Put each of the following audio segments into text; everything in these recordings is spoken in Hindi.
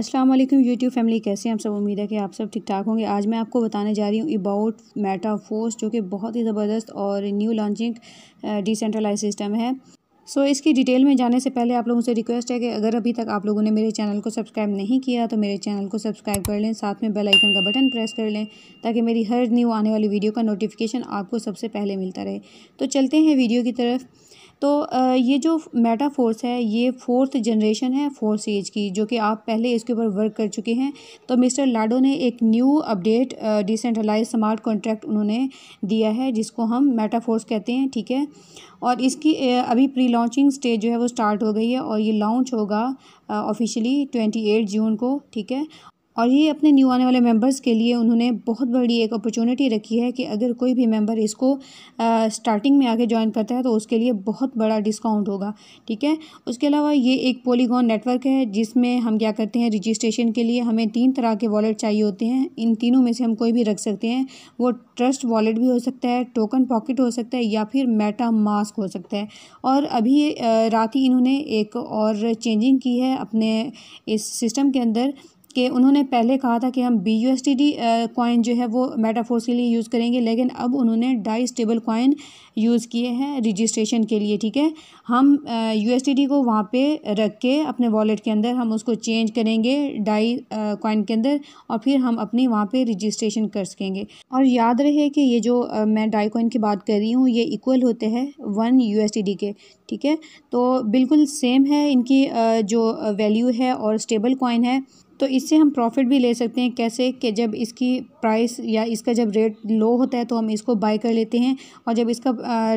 अस्सलाम वालेकुम यूट्यूब फैमिली कैसे हैं आप सब उम्मीद है कि आप सब ठीक ठाक होंगे आज मैं आपको बताने जा रही हूँ अबाउट मेटाफोर्स जो कि बहुत ही ज़बरदस्त और न्यू लॉन्चिंग डिसेंट्रलाइज सिस्टम है सो इसकी डिटेल में जाने से पहले आप लोगों से रिक्वेस्ट है कि अगर अभी तक आप लोगों ने मेरे चैनल को सब्सक्राइब नहीं किया तो मेरे चैनल को सब्सक्राइब कर लें साथ में बेल आइकन का बटन प्रेस कर लें ताकि मेरी हर न्यू आने वाली वीडियो का नोटिफिकेशन आपको सबसे पहले मिलता रहे तो चलते हैं वीडियो की तरफ तो ये जो मेटा फोर्स है ये फोर्थ जनरेशन है फोर्थ एज की जो कि आप पहले इसके ऊपर वर्क कर चुके हैं तो मिस्टर लाडो ने एक new update decentralize smart contract उन्होंने दिया है जिसको हम मेटा फोर्स कहते हैं ठीक है और इसकी अभी प्री लॉन्चिंग स्टेज जो है वो स्टार्ट हो गई है और ये लॉन्च होगा ऑफिशियली ट्वेंटी एट जून को ठीक है और ये अपने न्यू आने वाले मेंबर्स के लिए उन्होंने बहुत बड़ी एक अपॉर्चुनिटी रखी है कि अगर कोई भी मेंबर इसको आ, स्टार्टिंग में आके ज्वाइन करता है तो उसके लिए बहुत बड़ा डिस्काउंट होगा ठीक है उसके अलावा ये एक पोलीगॉन नेटवर्क है जिसमें हम क्या करते हैं रजिस्ट्रेशन के लिए हमें तीन तरह के वॉलेट चाहिए होते हैं इन तीनों में से हम कोई भी रख सकते हैं वो ट्रस्ट वॉलेट भी हो सकता है टोकन पॉकेट हो सकता है या फिर मेटा मास्क हो सकता है और अभी रात ही इन्होंने एक और चेंजिंग की है अपने इस सिस्टम के अंदर कि उन्होंने पहले कहा था कि हम B U S T D coin जो है वो मेटाफोर्स के लिए यूज़ करेंगे लेकिन अब उन्होंने डाई स्टेबल कॉइन यूज़ किए हैं रजिस्ट्रेशन के लिए ठीक है हम यू एस टी डी को वहाँ पे रख के अपने वॉलेट के अंदर हम उसको चेंज करेंगे डाई कॉइन के अंदर और फिर हम अपनी वहाँ पे रजिस्ट्रेशन कर सकेंगे और याद रहे कि ये जो मैं डाई कॉइन की बात कर रही हूँ ये इक्वल होते हैं one U S T D के ठीक है तो बिल्कुल सेम है इनकी जो वैल्यू है और स्टेबल कॉइन है तो इससे हम प्रॉफिट भी ले सकते हैं कैसे कि जब इसकी प्राइस या इसका जब रेट लो होता है तो हम इसको बाई कर लेते हैं और जब इसका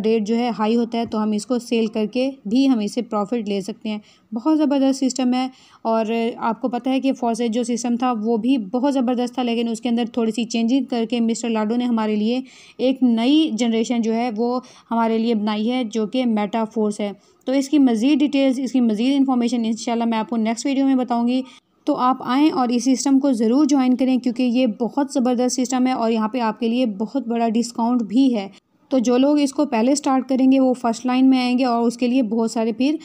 रेट जो है हाई होता है तो हम इसको सेल करके भी हम इसे प्रॉफिट ले सकते हैं बहुत ज़बरदस्त सिस्टम है और आपको पता है कि फॉसेज जो सिस्टम था वो भी बहुत ज़बरदस्त था लेकिन उसके अंदर थोड़ी सी चेंजिंग करके मिस्टर लाडो ने हमारे लिए एक नई जनरेशन जो है वो हमारे लिए बनाई है जो कि मेटा फोर्स है है तो इसकी मज़ीद डिटेल्स इसकी मज़ीद इन्फॉर्मेशन इन मैं आपको नेक्स्ट वीडियो में बताऊँगी तो आप आएँ और इस सिस्टम को ज़रूर ज्वाइन करें क्योंकि ये बहुत ज़बरदस्त सिस्टम है और यहाँ पर आपके लिए बहुत बड़ा डिस्काउंट भी है तो जो लोग इसको पहले स्टार्ट करेंगे वो फर्स्ट लाइन में आएंगे और उसके लिए बहुत सारे फिर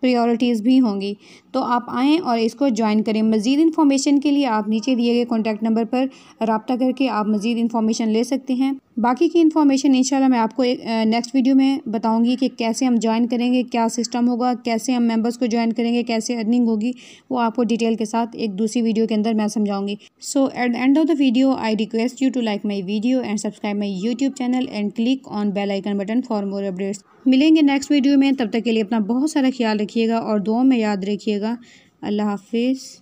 प्रायोरिटीज़ भी होंगी तो आप आएँ और इसको ज्वाइन करें मज़ीद इन्फॉर्मेशन के लिए आप नीचे दिए गए कॉन्टैक्ट नंबर पर रबता करके आप मज़ीद इन्फॉर्मेशन ले सकते हैं बाकी की इन्फॉर्मेशन इंशाल्लाह मैं आपको एक नेक्स्ट वीडियो में बताऊंगी कि कैसे हम ज्वाइन करेंगे क्या सिस्टम होगा कैसे हम मेंबर्स को ज्वाइन करेंगे कैसे अर्निंग होगी वो आपको डिटेल के साथ एक दूसरी वीडियो के अंदर मैं समझाऊंगी so at the end of the video I request you to like my video and subscribe my YouTube channel and click on bell icon button for more updates मिलेंगे नेक्स्ट वीडियो में तब तक के लिए अपना बहुत सारा ख्याल रखिएगा और दो में याद रखिएगा अल्लाह हाफिज़